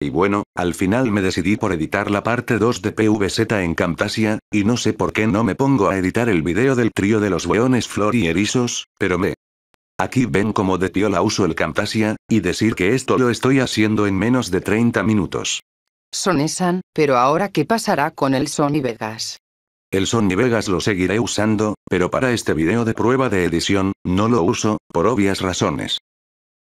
Y bueno, al final me decidí por editar la parte 2 de PVZ en Camtasia, y no sé por qué no me pongo a editar el video del trío de los weones flor y erizos, pero me... Aquí ven como de tiola uso el Camtasia, y decir que esto lo estoy haciendo en menos de 30 minutos. Sonesan, pero ahora qué pasará con el Sony Vegas. El Sony Vegas lo seguiré usando, pero para este video de prueba de edición, no lo uso, por obvias razones.